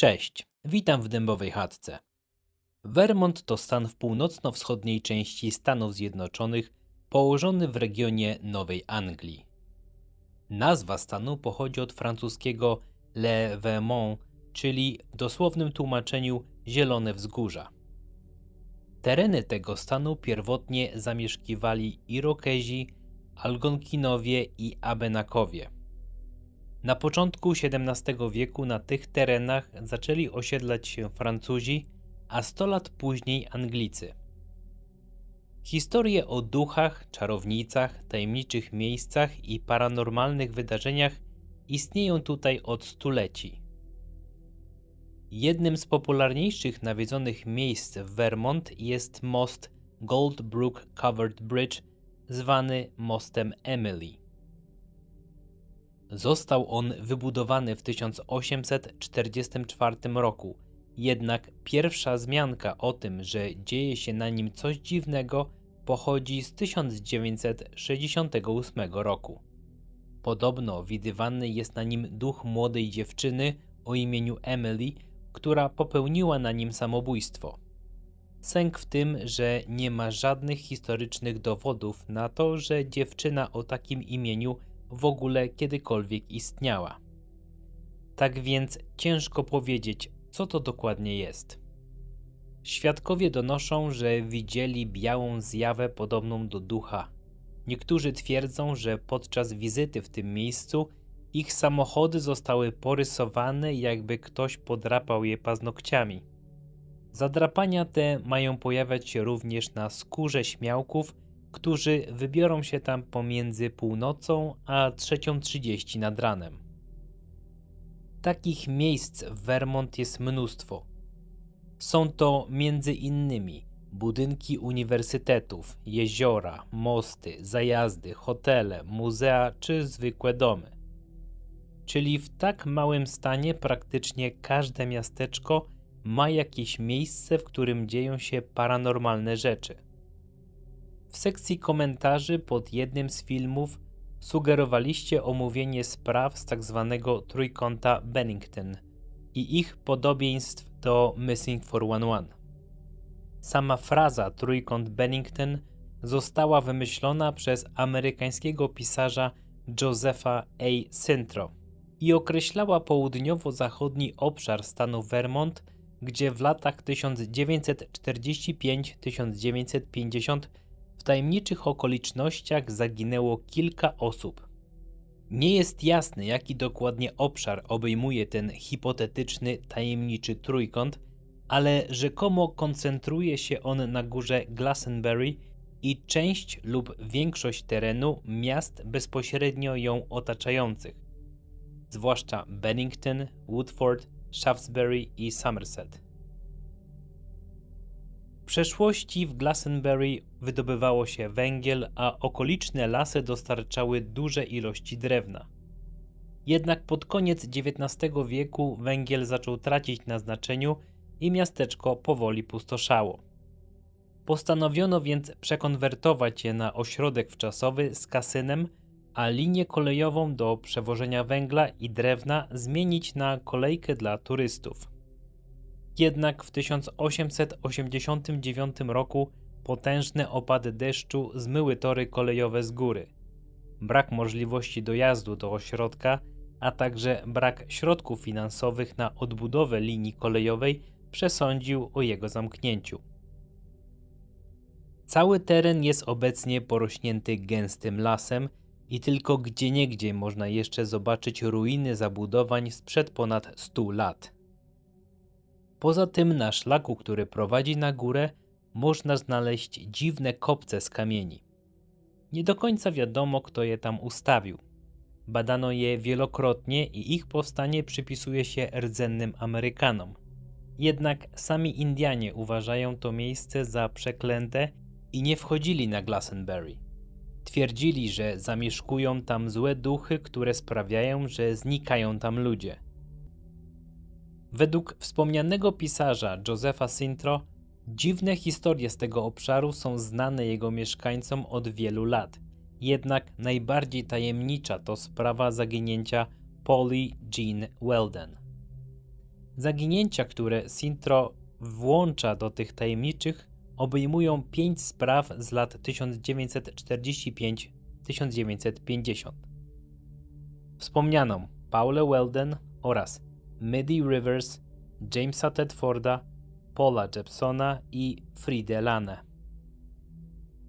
Cześć, witam w dębowej chatce. Vermont to stan w północno-wschodniej części Stanów Zjednoczonych, położony w regionie Nowej Anglii. Nazwa stanu pochodzi od francuskiego Le Vermont, czyli w dosłownym tłumaczeniu Zielone Wzgórza. Tereny tego stanu pierwotnie zamieszkiwali Irokezi, Algonkinowie i Abenakowie – na początku XVII wieku na tych terenach zaczęli osiedlać się Francuzi, a 100 lat później Anglicy. Historie o duchach, czarownicach, tajemniczych miejscach i paranormalnych wydarzeniach istnieją tutaj od stuleci. Jednym z popularniejszych nawiedzonych miejsc w Vermont jest most Gold Brook Covered Bridge, zwany mostem Emily. Został on wybudowany w 1844 roku, jednak pierwsza zmianka o tym, że dzieje się na nim coś dziwnego, pochodzi z 1968 roku. Podobno widywany jest na nim duch młodej dziewczyny o imieniu Emily, która popełniła na nim samobójstwo. Sęk w tym, że nie ma żadnych historycznych dowodów na to, że dziewczyna o takim imieniu w ogóle kiedykolwiek istniała. Tak więc ciężko powiedzieć, co to dokładnie jest. Świadkowie donoszą, że widzieli białą zjawę podobną do ducha. Niektórzy twierdzą, że podczas wizyty w tym miejscu ich samochody zostały porysowane, jakby ktoś podrapał je paznokciami. Zadrapania te mają pojawiać się również na skórze śmiałków którzy wybiorą się tam pomiędzy północą a 3.30 nad ranem. Takich miejsc w Vermont jest mnóstwo. Są to między innymi budynki uniwersytetów, jeziora, mosty, zajazdy, hotele, muzea czy zwykłe domy. Czyli w tak małym stanie praktycznie każde miasteczko ma jakieś miejsce, w którym dzieją się paranormalne rzeczy. W sekcji komentarzy pod jednym z filmów sugerowaliście omówienie spraw z tzw. Tak trójkąta Bennington i ich podobieństw do Missing 411. Sama fraza trójkąt Bennington została wymyślona przez amerykańskiego pisarza Josepha A. Centro i określała południowo-zachodni obszar stanu Vermont, gdzie w latach 1945-1950 w tajemniczych okolicznościach zaginęło kilka osób. Nie jest jasne, jaki dokładnie obszar obejmuje ten hipotetyczny, tajemniczy trójkąt, ale rzekomo koncentruje się on na górze Glastonbury i część lub większość terenu miast bezpośrednio ją otaczających, zwłaszcza Bennington, Woodford, Shaftesbury i Somerset przeszłości w Glastonbury wydobywało się węgiel, a okoliczne lasy dostarczały duże ilości drewna. Jednak pod koniec XIX wieku węgiel zaczął tracić na znaczeniu i miasteczko powoli pustoszało. Postanowiono więc przekonwertować je na ośrodek wczasowy z kasynem, a linię kolejową do przewożenia węgla i drewna zmienić na kolejkę dla turystów. Jednak w 1889 roku potężne opady deszczu zmyły tory kolejowe z góry. Brak możliwości dojazdu do ośrodka, a także brak środków finansowych na odbudowę linii kolejowej przesądził o jego zamknięciu. Cały teren jest obecnie porośnięty gęstym lasem i tylko gdzieniegdzie można jeszcze zobaczyć ruiny zabudowań sprzed ponad 100 lat. Poza tym na szlaku, który prowadzi na górę, można znaleźć dziwne kopce z kamieni. Nie do końca wiadomo, kto je tam ustawił. Badano je wielokrotnie i ich powstanie przypisuje się rdzennym Amerykanom. Jednak sami Indianie uważają to miejsce za przeklęte i nie wchodzili na Glastonbury. Twierdzili, że zamieszkują tam złe duchy, które sprawiają, że znikają tam ludzie. Według wspomnianego pisarza Josefa Sintro, dziwne historie z tego obszaru są znane jego mieszkańcom od wielu lat. Jednak najbardziej tajemnicza to sprawa zaginięcia Polly Jean Weldon. Zaginięcia, które Sintro włącza do tych tajemniczych, obejmują pięć spraw z lat 1945-1950. Wspomnianą Paulę Weldon oraz Midi Rivers, Jamesa Tedforda, Paula Jepsona i Friede Lane.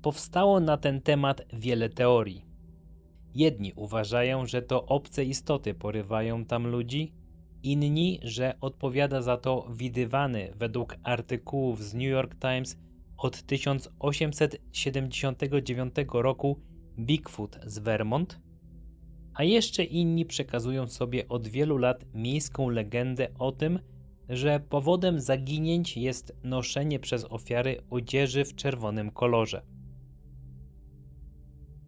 Powstało na ten temat wiele teorii. Jedni uważają, że to obce istoty porywają tam ludzi, inni, że odpowiada za to widywany według artykułów z New York Times od 1879 roku Bigfoot z Vermont, a jeszcze inni przekazują sobie od wielu lat miejską legendę o tym, że powodem zaginięć jest noszenie przez ofiary odzieży w czerwonym kolorze.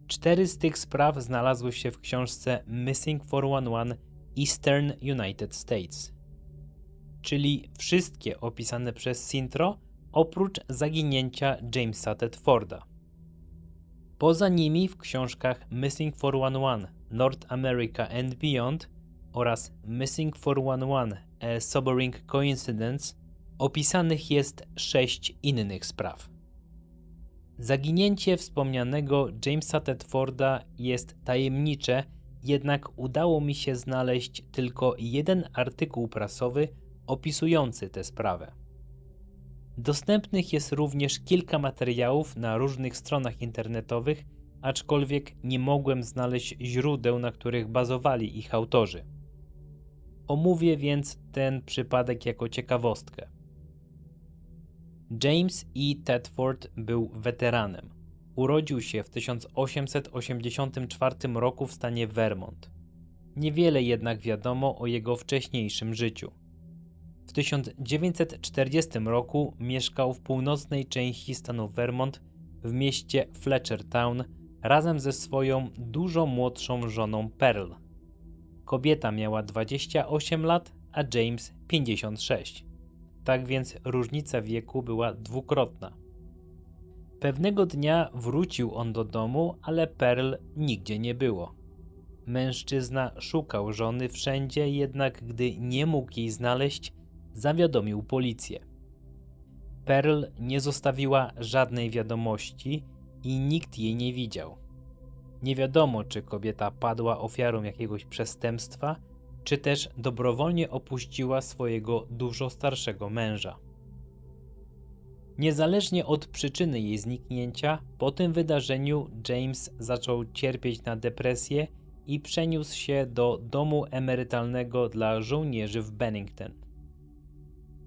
Cztery z tych spraw znalazły się w książce Missing 411 Eastern United States, czyli wszystkie opisane przez Sintro oprócz zaginięcia Jamesa Tedforda. Poza nimi w książkach Missing 411 North America and Beyond oraz Missing 411 A Sobering Coincidence opisanych jest sześć innych spraw. Zaginięcie wspomnianego Jamesa Tedforda jest tajemnicze, jednak udało mi się znaleźć tylko jeden artykuł prasowy opisujący tę sprawę. Dostępnych jest również kilka materiałów na różnych stronach internetowych aczkolwiek nie mogłem znaleźć źródeł, na których bazowali ich autorzy. Omówię więc ten przypadek jako ciekawostkę. James E. Tedford był weteranem. Urodził się w 1884 roku w stanie Vermont. Niewiele jednak wiadomo o jego wcześniejszym życiu. W 1940 roku mieszkał w północnej części stanu Vermont w mieście Fletchertown razem ze swoją dużo młodszą żoną Pearl. Kobieta miała 28 lat, a James 56. Tak więc różnica wieku była dwukrotna. Pewnego dnia wrócił on do domu, ale Pearl nigdzie nie było. Mężczyzna szukał żony wszędzie, jednak gdy nie mógł jej znaleźć, zawiadomił policję. Pearl nie zostawiła żadnej wiadomości i nikt jej nie widział. Nie wiadomo, czy kobieta padła ofiarą jakiegoś przestępstwa, czy też dobrowolnie opuściła swojego dużo starszego męża. Niezależnie od przyczyny jej zniknięcia, po tym wydarzeniu James zaczął cierpieć na depresję i przeniósł się do domu emerytalnego dla żołnierzy w Bennington.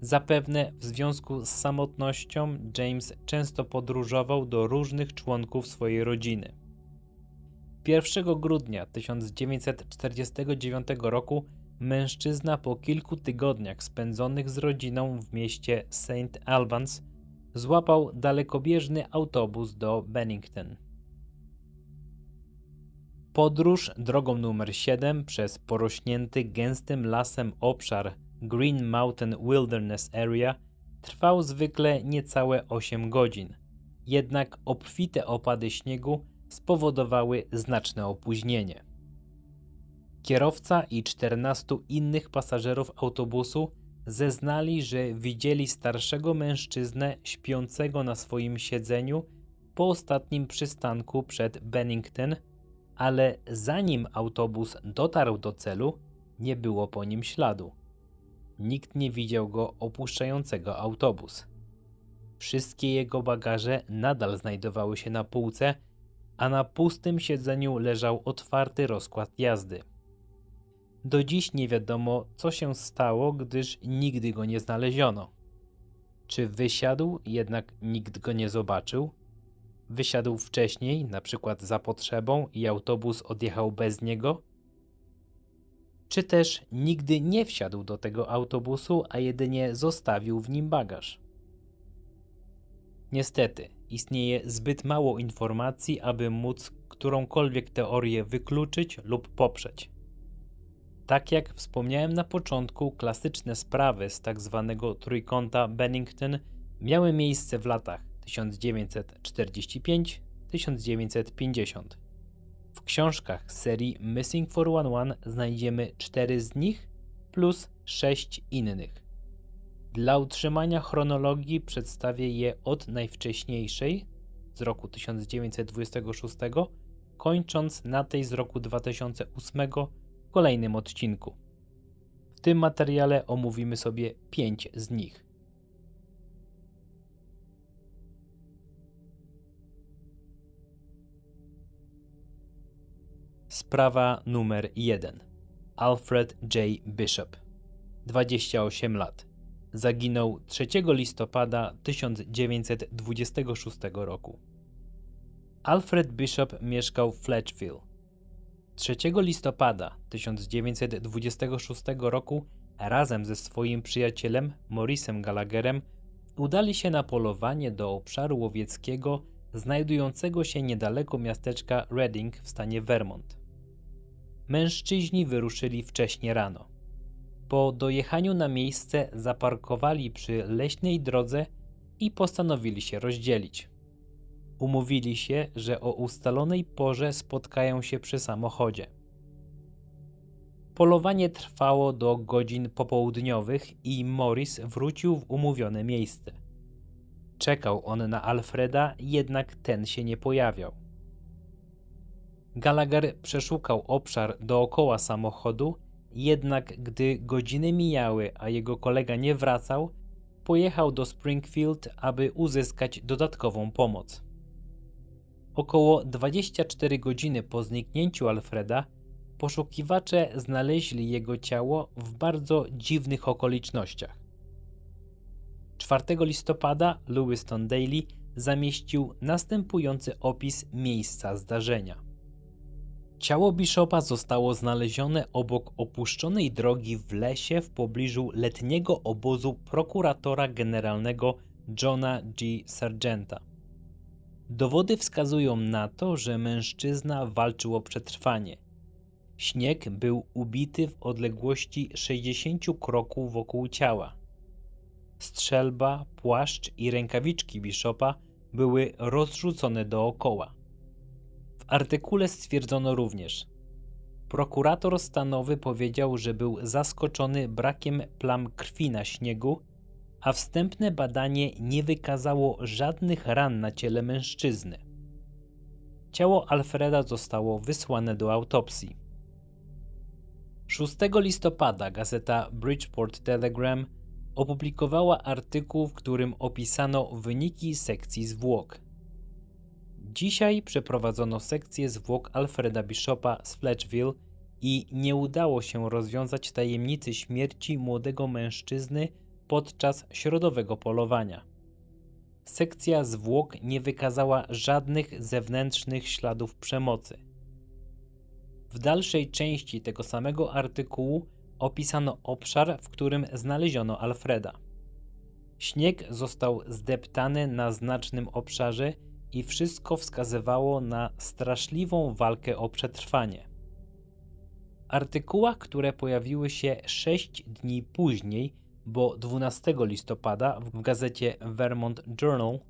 Zapewne w związku z samotnością James często podróżował do różnych członków swojej rodziny. 1 grudnia 1949 roku mężczyzna po kilku tygodniach spędzonych z rodziną w mieście St. Albans złapał dalekobieżny autobus do Bennington. Podróż drogą numer 7 przez porośnięty gęstym lasem obszar Green Mountain Wilderness Area trwał zwykle niecałe 8 godzin, jednak obfite opady śniegu spowodowały znaczne opóźnienie. Kierowca i 14 innych pasażerów autobusu zeznali, że widzieli starszego mężczyznę śpiącego na swoim siedzeniu po ostatnim przystanku przed Bennington, ale zanim autobus dotarł do celu, nie było po nim śladu. Nikt nie widział go opuszczającego autobus. Wszystkie jego bagaże nadal znajdowały się na półce, a na pustym siedzeniu leżał otwarty rozkład jazdy. Do dziś nie wiadomo, co się stało, gdyż nigdy go nie znaleziono. Czy wysiadł, jednak nikt go nie zobaczył? Wysiadł wcześniej, na przykład za potrzebą, i autobus odjechał bez niego? czy też nigdy nie wsiadł do tego autobusu, a jedynie zostawił w nim bagaż. Niestety, istnieje zbyt mało informacji, aby móc którąkolwiek teorię wykluczyć lub poprzeć. Tak jak wspomniałem na początku, klasyczne sprawy z tzw. Tak trójkąta Bennington miały miejsce w latach 1945-1950 książkach z serii Missing 411 znajdziemy 4 z nich plus 6 innych. Dla utrzymania chronologii przedstawię je od najwcześniejszej z roku 1926, kończąc na tej z roku 2008 w kolejnym odcinku. W tym materiale omówimy sobie 5 z nich. Sprawa numer 1. Alfred J. Bishop, 28 lat. Zaginął 3 listopada 1926 roku. Alfred Bishop mieszkał w Fletchville. 3 listopada 1926 roku razem ze swoim przyjacielem Morrisem Gallagherem udali się na polowanie do obszaru łowieckiego znajdującego się niedaleko miasteczka Reading w stanie Vermont. Mężczyźni wyruszyli wcześnie rano. Po dojechaniu na miejsce zaparkowali przy leśnej drodze i postanowili się rozdzielić. Umówili się, że o ustalonej porze spotkają się przy samochodzie. Polowanie trwało do godzin popołudniowych i Morris wrócił w umówione miejsce. Czekał on na Alfreda, jednak ten się nie pojawiał. Gallagher przeszukał obszar dookoła samochodu, jednak gdy godziny mijały, a jego kolega nie wracał, pojechał do Springfield, aby uzyskać dodatkową pomoc. Około 24 godziny po zniknięciu Alfreda, poszukiwacze znaleźli jego ciało w bardzo dziwnych okolicznościach. 4 listopada Lewiston Daily zamieścił następujący opis miejsca zdarzenia. Ciało Bishopa zostało znalezione obok opuszczonej drogi w lesie w pobliżu letniego obozu prokuratora generalnego Johna G. Sargenta. Dowody wskazują na to, że mężczyzna walczył o przetrwanie. Śnieg był ubity w odległości 60 kroków wokół ciała. Strzelba, płaszcz i rękawiczki Bishopa były rozrzucone dookoła artykule stwierdzono również, prokurator stanowy powiedział, że był zaskoczony brakiem plam krwi na śniegu, a wstępne badanie nie wykazało żadnych ran na ciele mężczyzny. Ciało Alfreda zostało wysłane do autopsji. 6 listopada gazeta Bridgeport Telegram opublikowała artykuł, w którym opisano wyniki sekcji zwłok. Dzisiaj przeprowadzono sekcję zwłok Alfreda Bishopa z Fletchville i nie udało się rozwiązać tajemnicy śmierci młodego mężczyzny podczas środowego polowania. Sekcja zwłok nie wykazała żadnych zewnętrznych śladów przemocy. W dalszej części tego samego artykułu opisano obszar, w którym znaleziono Alfreda. Śnieg został zdeptany na znacznym obszarze i wszystko wskazywało na straszliwą walkę o przetrwanie. Artykułach, które pojawiły się 6 dni później, bo 12 listopada w gazecie Vermont Journal,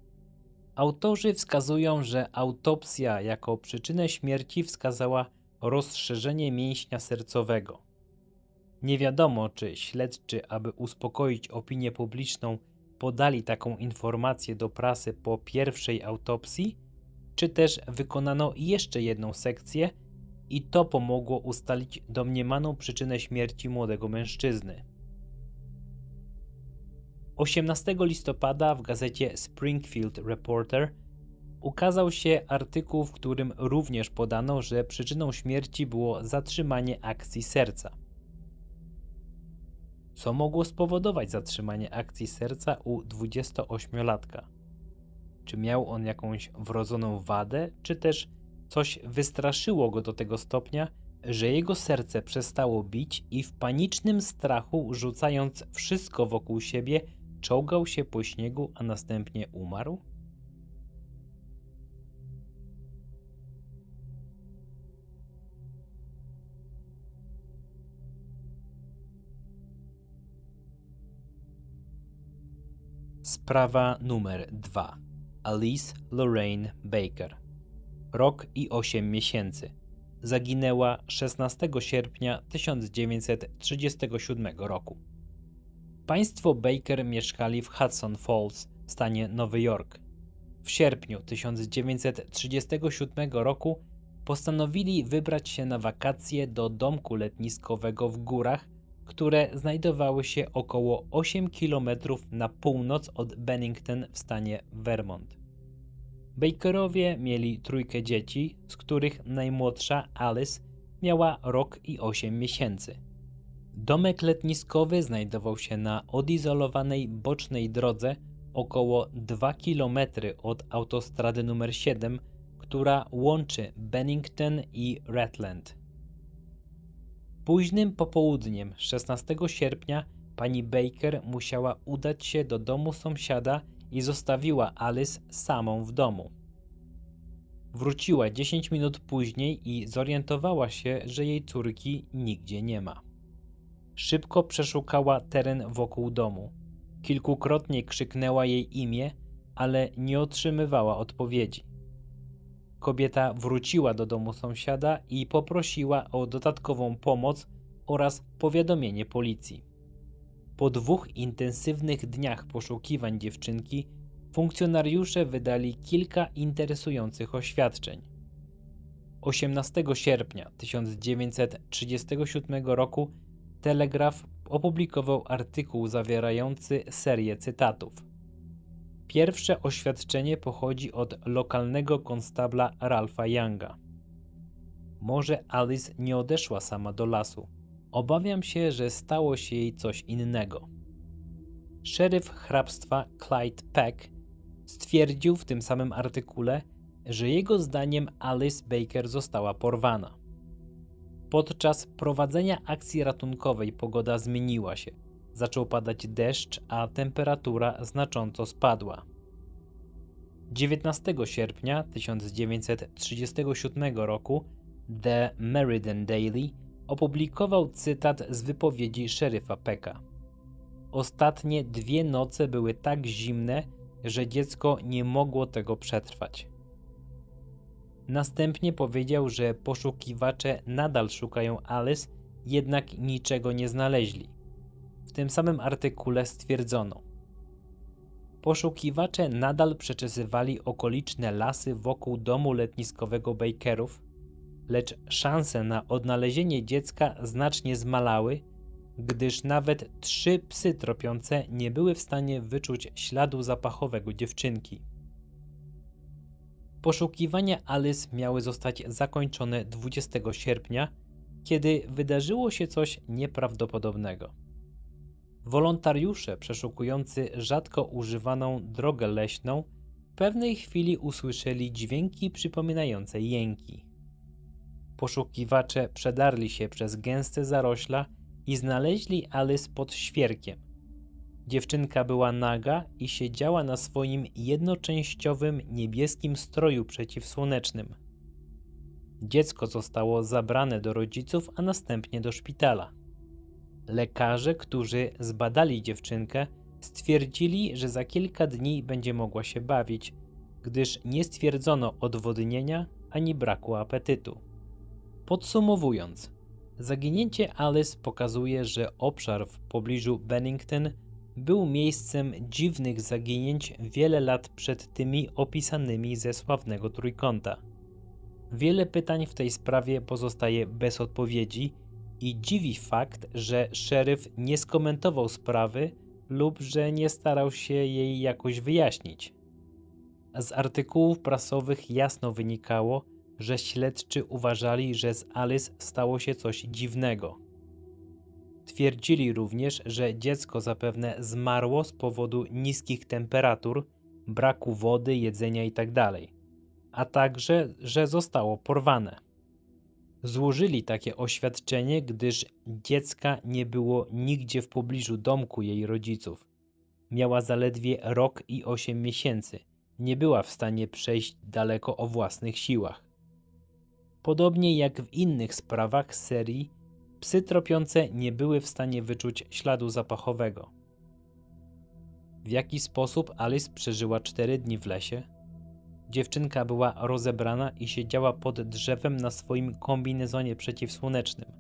autorzy wskazują, że autopsja jako przyczynę śmierci wskazała rozszerzenie mięśnia sercowego. Nie wiadomo, czy śledczy, aby uspokoić opinię publiczną, podali taką informację do prasy po pierwszej autopsji, czy też wykonano jeszcze jedną sekcję i to pomogło ustalić domniemaną przyczynę śmierci młodego mężczyzny. 18 listopada w gazecie Springfield Reporter ukazał się artykuł, w którym również podano, że przyczyną śmierci było zatrzymanie akcji serca co mogło spowodować zatrzymanie akcji serca u 28-latka. Czy miał on jakąś wrodzoną wadę, czy też coś wystraszyło go do tego stopnia, że jego serce przestało bić i w panicznym strachu, rzucając wszystko wokół siebie, czołgał się po śniegu, a następnie umarł? Sprawa numer 2. Alice Lorraine Baker. Rok i 8 miesięcy. Zaginęła 16 sierpnia 1937 roku. Państwo Baker mieszkali w Hudson Falls, stanie Nowy Jork. W sierpniu 1937 roku postanowili wybrać się na wakacje do domku letniskowego w górach które znajdowały się około 8 km na północ od Bennington w stanie Vermont. Bakerowie mieli trójkę dzieci, z których najmłodsza Alice miała rok i 8 miesięcy. Domek letniskowy znajdował się na odizolowanej bocznej drodze około 2 km od autostrady numer 7, która łączy Bennington i Redland. Późnym popołudniem 16 sierpnia pani Baker musiała udać się do domu sąsiada i zostawiła Alice samą w domu. Wróciła 10 minut później i zorientowała się, że jej córki nigdzie nie ma. Szybko przeszukała teren wokół domu. Kilkukrotnie krzyknęła jej imię, ale nie otrzymywała odpowiedzi. Kobieta wróciła do domu sąsiada i poprosiła o dodatkową pomoc oraz powiadomienie policji. Po dwóch intensywnych dniach poszukiwań dziewczynki, funkcjonariusze wydali kilka interesujących oświadczeń. 18 sierpnia 1937 roku Telegraf opublikował artykuł zawierający serię cytatów. Pierwsze oświadczenie pochodzi od lokalnego konstabla Ralpha Younga. Może Alice nie odeszła sama do lasu. Obawiam się, że stało się jej coś innego. Szeryf hrabstwa Clyde Peck stwierdził w tym samym artykule, że jego zdaniem Alice Baker została porwana. Podczas prowadzenia akcji ratunkowej pogoda zmieniła się – Zaczął padać deszcz, a temperatura znacząco spadła. 19 sierpnia 1937 roku The Meriden Daily opublikował cytat z wypowiedzi szeryfa Peka. Ostatnie dwie noce były tak zimne, że dziecko nie mogło tego przetrwać. Następnie powiedział, że poszukiwacze nadal szukają Alice, jednak niczego nie znaleźli. W tym samym artykule stwierdzono, Poszukiwacze nadal przeczesywali okoliczne lasy wokół domu letniskowego Bakerów, lecz szanse na odnalezienie dziecka znacznie zmalały, gdyż nawet trzy psy tropiące nie były w stanie wyczuć śladu zapachowego dziewczynki. Poszukiwania Alice miały zostać zakończone 20 sierpnia, kiedy wydarzyło się coś nieprawdopodobnego. Wolontariusze przeszukujący rzadko używaną drogę leśną w pewnej chwili usłyszeli dźwięki przypominające jęki. Poszukiwacze przedarli się przez gęste zarośla i znaleźli Alice pod świerkiem. Dziewczynka była naga i siedziała na swoim jednoczęściowym niebieskim stroju przeciwsłonecznym. Dziecko zostało zabrane do rodziców, a następnie do szpitala. Lekarze, którzy zbadali dziewczynkę, stwierdzili, że za kilka dni będzie mogła się bawić, gdyż nie stwierdzono odwodnienia ani braku apetytu. Podsumowując, zaginięcie Alice pokazuje, że obszar w pobliżu Bennington był miejscem dziwnych zaginięć wiele lat przed tymi opisanymi ze sławnego trójkąta. Wiele pytań w tej sprawie pozostaje bez odpowiedzi i dziwi fakt, że szeryf nie skomentował sprawy lub że nie starał się jej jakoś wyjaśnić. Z artykułów prasowych jasno wynikało, że śledczy uważali, że z Alice stało się coś dziwnego. Twierdzili również, że dziecko zapewne zmarło z powodu niskich temperatur, braku wody, jedzenia itd., tak a także, że zostało porwane. Złożyli takie oświadczenie, gdyż dziecka nie było nigdzie w pobliżu domku jej rodziców. Miała zaledwie rok i osiem miesięcy. Nie była w stanie przejść daleko o własnych siłach. Podobnie jak w innych sprawach serii, psy tropiące nie były w stanie wyczuć śladu zapachowego. W jaki sposób Alice przeżyła cztery dni w lesie? Dziewczynka była rozebrana i siedziała pod drzewem na swoim kombinezonie przeciwsłonecznym.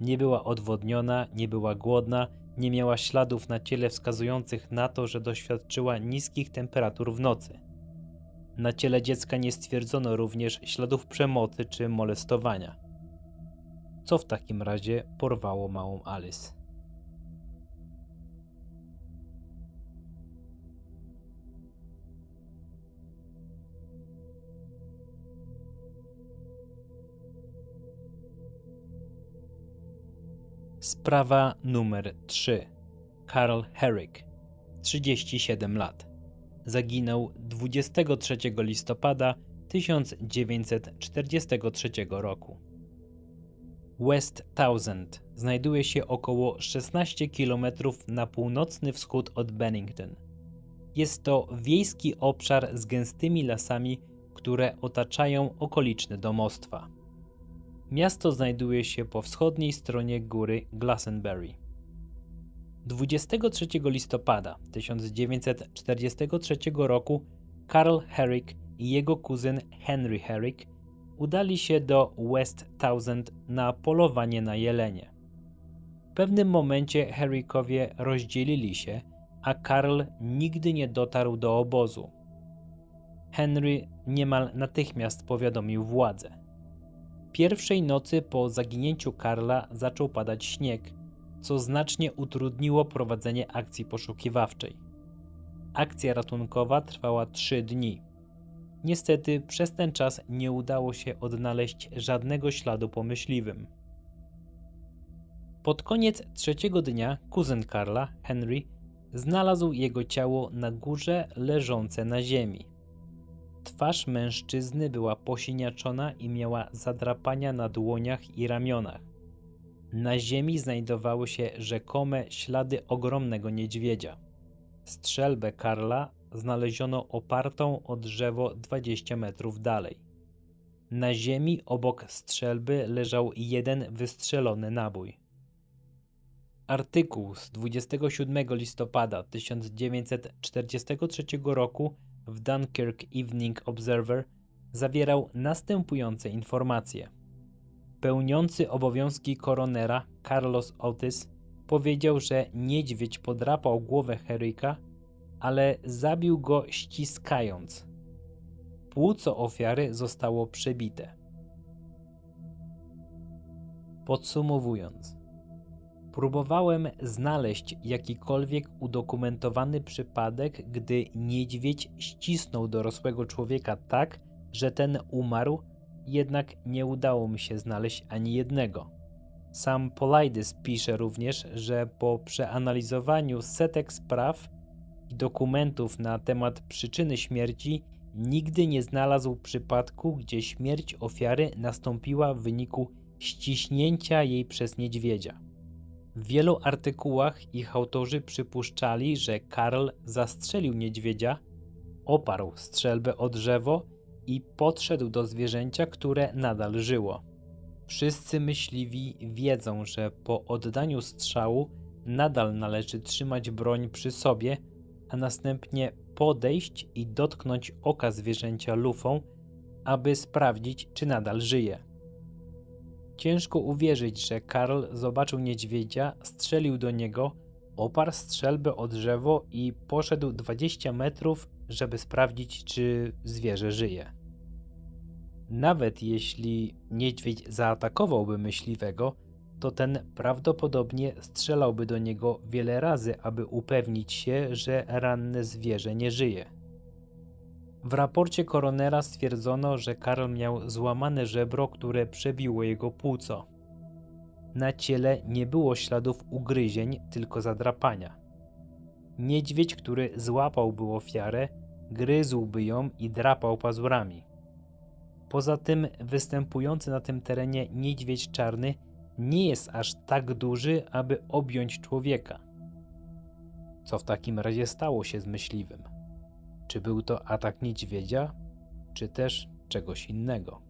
Nie była odwodniona, nie była głodna, nie miała śladów na ciele wskazujących na to, że doświadczyła niskich temperatur w nocy. Na ciele dziecka nie stwierdzono również śladów przemocy czy molestowania. Co w takim razie porwało małą Alice? Sprawa numer 3. Karl Herrick, 37 lat. Zaginął 23 listopada 1943 roku. West Thousand znajduje się około 16 km na północny wschód od Bennington. Jest to wiejski obszar z gęstymi lasami, które otaczają okoliczne domostwa. Miasto znajduje się po wschodniej stronie góry Glastonbury. 23 listopada 1943 roku Karl Herrick i jego kuzyn Henry Herrick udali się do West Thousand na polowanie na jelenie. W pewnym momencie Herrickowie rozdzielili się, a Karl nigdy nie dotarł do obozu. Henry niemal natychmiast powiadomił władzę. Pierwszej nocy po zaginięciu Karla zaczął padać śnieg, co znacznie utrudniło prowadzenie akcji poszukiwawczej. Akcja ratunkowa trwała 3 dni. Niestety przez ten czas nie udało się odnaleźć żadnego śladu po myśliwym. Pod koniec trzeciego dnia kuzyn Karla, Henry, znalazł jego ciało na górze leżące na ziemi. Twarz mężczyzny była posiniaczona i miała zadrapania na dłoniach i ramionach. Na ziemi znajdowały się rzekome ślady ogromnego niedźwiedzia. Strzelbę Karla znaleziono opartą o drzewo 20 metrów dalej. Na ziemi obok strzelby leżał jeden wystrzelony nabój. Artykuł z 27 listopada 1943 roku w Dunkirk Evening Observer zawierał następujące informacje. Pełniący obowiązki koronera Carlos Otis powiedział, że niedźwiedź podrapał głowę Henryka, ale zabił go ściskając. Płuco ofiary zostało przebite. Podsumowując, Próbowałem znaleźć jakikolwiek udokumentowany przypadek, gdy niedźwiedź ścisnął dorosłego człowieka tak, że ten umarł, jednak nie udało mi się znaleźć ani jednego. Sam Polaidys pisze również, że po przeanalizowaniu setek spraw i dokumentów na temat przyczyny śmierci nigdy nie znalazł przypadku, gdzie śmierć ofiary nastąpiła w wyniku ściśnięcia jej przez niedźwiedzia. W wielu artykułach ich autorzy przypuszczali, że Karl zastrzelił niedźwiedzia, oparł strzelbę o drzewo i podszedł do zwierzęcia, które nadal żyło. Wszyscy myśliwi wiedzą, że po oddaniu strzału nadal należy trzymać broń przy sobie, a następnie podejść i dotknąć oka zwierzęcia lufą, aby sprawdzić, czy nadal żyje. Ciężko uwierzyć, że Karl zobaczył niedźwiedzia, strzelił do niego, oparł strzelbę o drzewo i poszedł 20 metrów, żeby sprawdzić, czy zwierzę żyje. Nawet jeśli niedźwiedź zaatakowałby myśliwego, to ten prawdopodobnie strzelałby do niego wiele razy, aby upewnić się, że ranne zwierzę nie żyje. W raporcie koronera stwierdzono, że Karl miał złamane żebro, które przebiło jego płuco. Na ciele nie było śladów ugryzień, tylko zadrapania. Niedźwiedź, który złapałby ofiarę, gryzłby ją i drapał pazurami. Poza tym występujący na tym terenie niedźwiedź czarny nie jest aż tak duży, aby objąć człowieka. Co w takim razie stało się z myśliwym? Czy był to atak niedźwiedzia, czy też czegoś innego?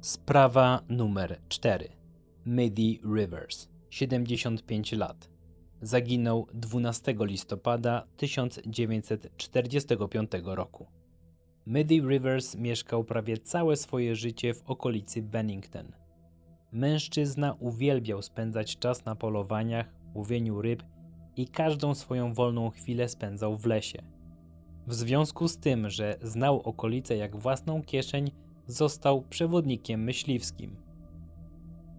Sprawa numer 4. Midi Rivers, 75 lat. Zaginął 12 listopada 1945 roku. Muddy Rivers mieszkał prawie całe swoje życie w okolicy Bennington. Mężczyzna uwielbiał spędzać czas na polowaniach, łowieniu ryb i każdą swoją wolną chwilę spędzał w lesie. W związku z tym, że znał okolice jak własną kieszeń, został przewodnikiem myśliwskim.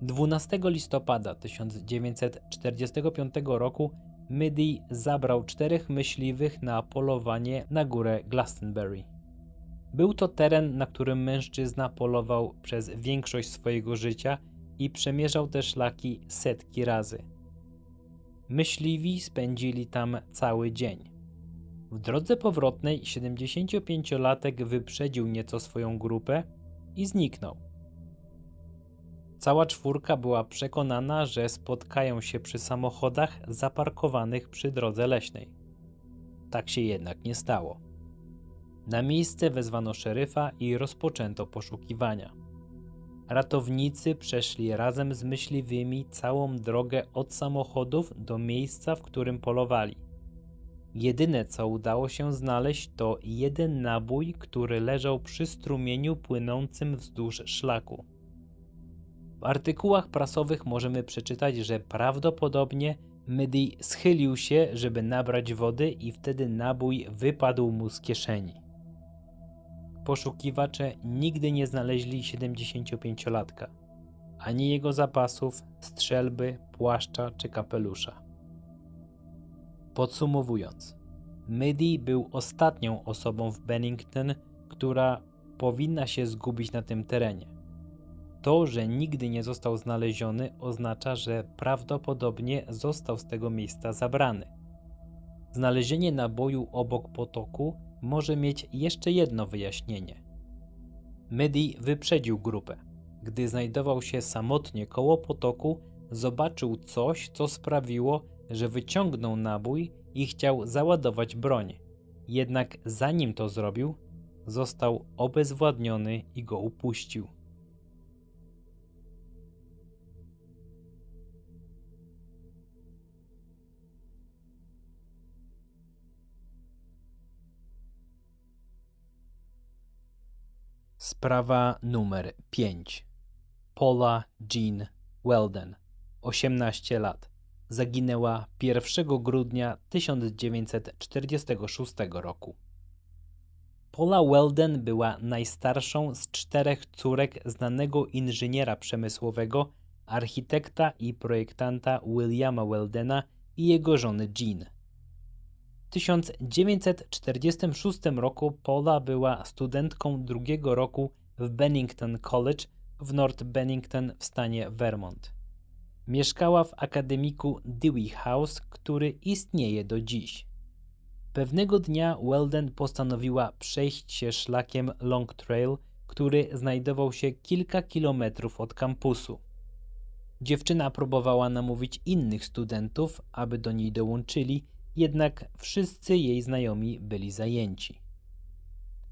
12 listopada 1945 roku Midi zabrał czterech myśliwych na polowanie na górę Glastonbury. Był to teren, na którym mężczyzna polował przez większość swojego życia i przemierzał te szlaki setki razy. Myśliwi spędzili tam cały dzień. W drodze powrotnej 75-latek wyprzedził nieco swoją grupę i zniknął. Cała czwórka była przekonana, że spotkają się przy samochodach zaparkowanych przy drodze leśnej. Tak się jednak nie stało. Na miejsce wezwano szeryfa i rozpoczęto poszukiwania. Ratownicy przeszli razem z myśliwymi całą drogę od samochodów do miejsca, w którym polowali. Jedyne co udało się znaleźć to jeden nabój, który leżał przy strumieniu płynącym wzdłuż szlaku. W artykułach prasowych możemy przeczytać, że prawdopodobnie Medi schylił się, żeby nabrać wody i wtedy nabój wypadł mu z kieszeni poszukiwacze nigdy nie znaleźli 75-latka, ani jego zapasów, strzelby, płaszcza czy kapelusza. Podsumowując, Midi był ostatnią osobą w Bennington, która powinna się zgubić na tym terenie. To, że nigdy nie został znaleziony, oznacza, że prawdopodobnie został z tego miejsca zabrany. Znalezienie naboju obok potoku może mieć jeszcze jedno wyjaśnienie. Medi wyprzedził grupę. Gdy znajdował się samotnie koło potoku, zobaczył coś, co sprawiło, że wyciągnął nabój i chciał załadować broń. Jednak zanim to zrobił, został obezwładniony i go upuścił. Sprawa numer 5. Paula Jean Weldon, 18 lat, zaginęła 1 grudnia 1946 roku. Paula Weldon była najstarszą z czterech córek znanego inżyniera przemysłowego, architekta i projektanta Williama Weldena i jego żony Jean. 1946 roku Paula była studentką drugiego roku w Bennington College w North Bennington w stanie Vermont. Mieszkała w akademiku Dewey House, który istnieje do dziś. Pewnego dnia Weldon postanowiła przejść się szlakiem Long Trail, który znajdował się kilka kilometrów od kampusu. Dziewczyna próbowała namówić innych studentów, aby do niej dołączyli, jednak wszyscy jej znajomi byli zajęci.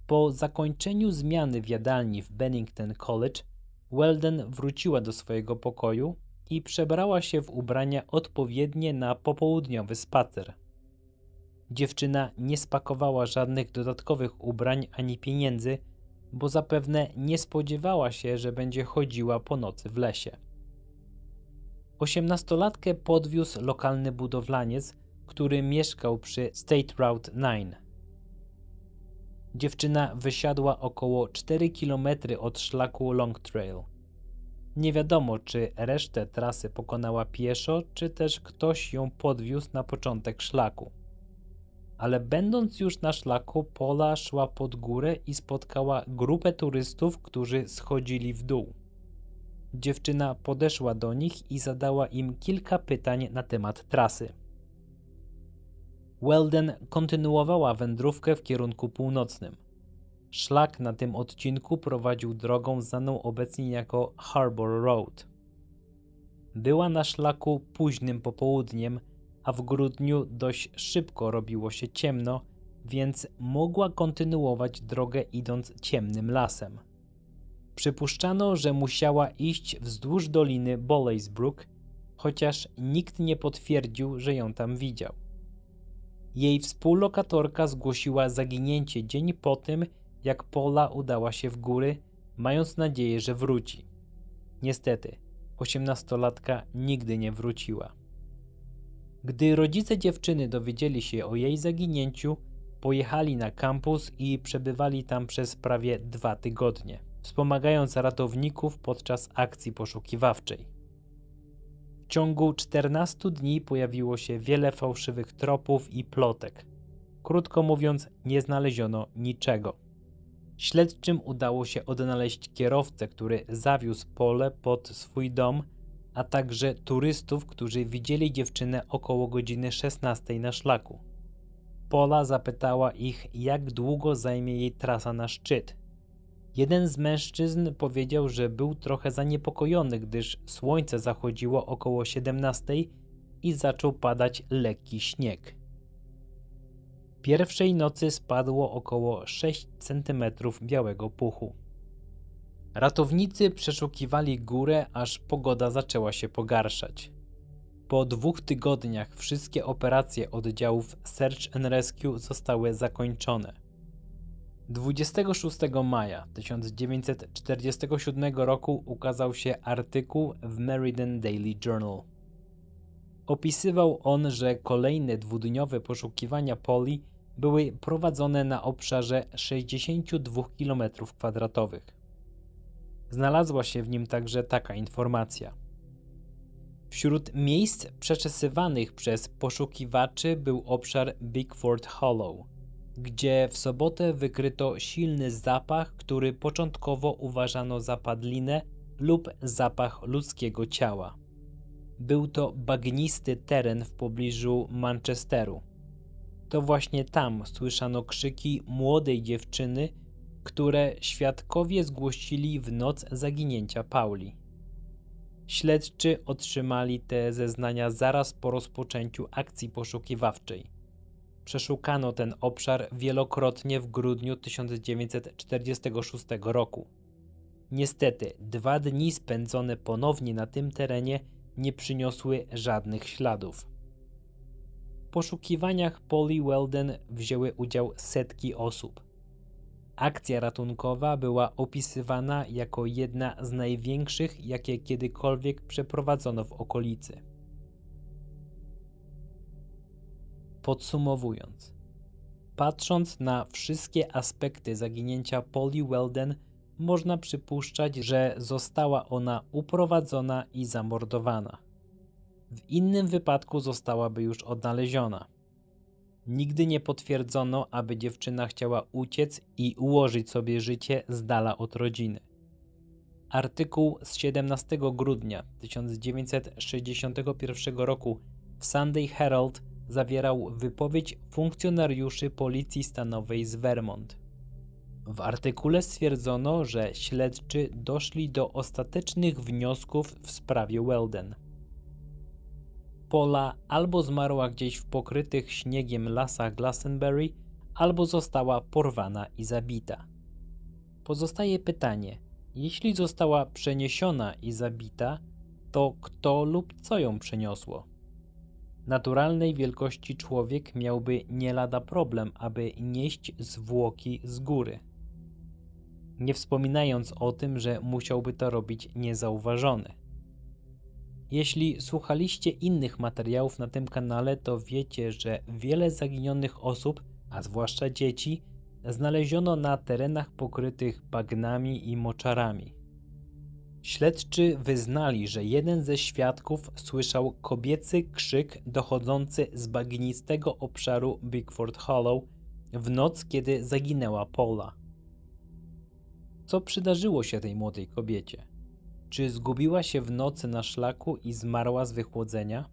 Po zakończeniu zmiany w jadalni w Bennington College, Weldon wróciła do swojego pokoju i przebrała się w ubrania odpowiednie na popołudniowy spacer. Dziewczyna nie spakowała żadnych dodatkowych ubrań ani pieniędzy, bo zapewne nie spodziewała się, że będzie chodziła po nocy w lesie. Osiemnastolatkę podwiózł lokalny budowlaniec, który mieszkał przy State Route 9. Dziewczyna wysiadła około 4 km od szlaku Long Trail. Nie wiadomo, czy resztę trasy pokonała pieszo, czy też ktoś ją podwiózł na początek szlaku. Ale będąc już na szlaku, Pola szła pod górę i spotkała grupę turystów, którzy schodzili w dół. Dziewczyna podeszła do nich i zadała im kilka pytań na temat trasy. Weldon kontynuowała wędrówkę w kierunku północnym. Szlak na tym odcinku prowadził drogą znaną obecnie jako Harbor Road. Była na szlaku późnym popołudniem, a w grudniu dość szybko robiło się ciemno, więc mogła kontynuować drogę idąc ciemnym lasem. Przypuszczano, że musiała iść wzdłuż doliny Brook, chociaż nikt nie potwierdził, że ją tam widział. Jej współlokatorka zgłosiła zaginięcie dzień po tym, jak Pola udała się w góry, mając nadzieję, że wróci. Niestety, osiemnastolatka nigdy nie wróciła. Gdy rodzice dziewczyny dowiedzieli się o jej zaginięciu, pojechali na kampus i przebywali tam przez prawie dwa tygodnie, wspomagając ratowników podczas akcji poszukiwawczej. W ciągu 14 dni pojawiło się wiele fałszywych tropów i plotek. Krótko mówiąc, nie znaleziono niczego. Śledczym udało się odnaleźć kierowcę, który zawiózł pole pod swój dom, a także turystów, którzy widzieli dziewczynę około godziny 16 na szlaku. Pola zapytała ich, jak długo zajmie jej trasa na szczyt. Jeden z mężczyzn powiedział, że był trochę zaniepokojony, gdyż słońce zachodziło około 17 i zaczął padać lekki śnieg. Pierwszej nocy spadło około 6 cm białego puchu. Ratownicy przeszukiwali górę, aż pogoda zaczęła się pogarszać. Po dwóch tygodniach wszystkie operacje oddziałów Search and Rescue zostały zakończone. 26 maja 1947 roku ukazał się artykuł w Meriden Daily Journal. Opisywał on, że kolejne dwudniowe poszukiwania Poli były prowadzone na obszarze 62 km2. Znalazła się w nim także taka informacja. Wśród miejsc przeczesywanych przez poszukiwaczy był obszar Bigford Hollow – gdzie w sobotę wykryto silny zapach, który początkowo uważano za padlinę lub zapach ludzkiego ciała. Był to bagnisty teren w pobliżu Manchesteru. To właśnie tam słyszano krzyki młodej dziewczyny, które świadkowie zgłosili w noc zaginięcia Pauli. Śledczy otrzymali te zeznania zaraz po rozpoczęciu akcji poszukiwawczej. Przeszukano ten obszar wielokrotnie w grudniu 1946 roku. Niestety, dwa dni spędzone ponownie na tym terenie nie przyniosły żadnych śladów. W poszukiwaniach Polly Weldon wzięły udział setki osób. Akcja ratunkowa była opisywana jako jedna z największych, jakie kiedykolwiek przeprowadzono w okolicy. Podsumowując, patrząc na wszystkie aspekty zaginięcia Polly Weldon, można przypuszczać, że została ona uprowadzona i zamordowana. W innym wypadku zostałaby już odnaleziona. Nigdy nie potwierdzono, aby dziewczyna chciała uciec i ułożyć sobie życie z dala od rodziny. Artykuł z 17 grudnia 1961 roku w Sunday Herald zawierał wypowiedź funkcjonariuszy Policji Stanowej z Vermont. W artykule stwierdzono, że śledczy doszli do ostatecznych wniosków w sprawie Weldon. Pola albo zmarła gdzieś w pokrytych śniegiem lasach Glastonbury, albo została porwana i zabita. Pozostaje pytanie: jeśli została przeniesiona i zabita, to kto lub co ją przeniosło? Naturalnej wielkości człowiek miałby nie lada problem, aby nieść zwłoki z góry. Nie wspominając o tym, że musiałby to robić niezauważony. Jeśli słuchaliście innych materiałów na tym kanale, to wiecie, że wiele zaginionych osób, a zwłaszcza dzieci, znaleziono na terenach pokrytych bagnami i moczarami. Śledczy wyznali, że jeden ze świadków słyszał kobiecy krzyk dochodzący z bagnistego obszaru Bigford Hollow w noc, kiedy zaginęła Paula. Co przydarzyło się tej młodej kobiecie? Czy zgubiła się w nocy na szlaku i zmarła z wychłodzenia?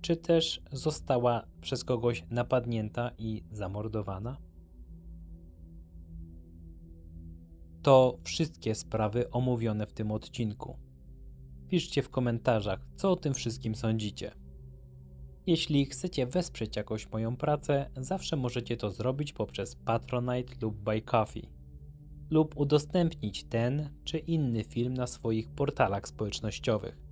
Czy też została przez kogoś napadnięta i zamordowana? to wszystkie sprawy omówione w tym odcinku. Piszcie w komentarzach, co o tym wszystkim sądzicie. Jeśli chcecie wesprzeć jakoś moją pracę, zawsze możecie to zrobić poprzez Patronite lub Buy Coffee lub udostępnić ten czy inny film na swoich portalach społecznościowych.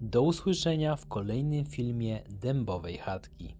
Do usłyszenia w kolejnym filmie Dębowej Chatki.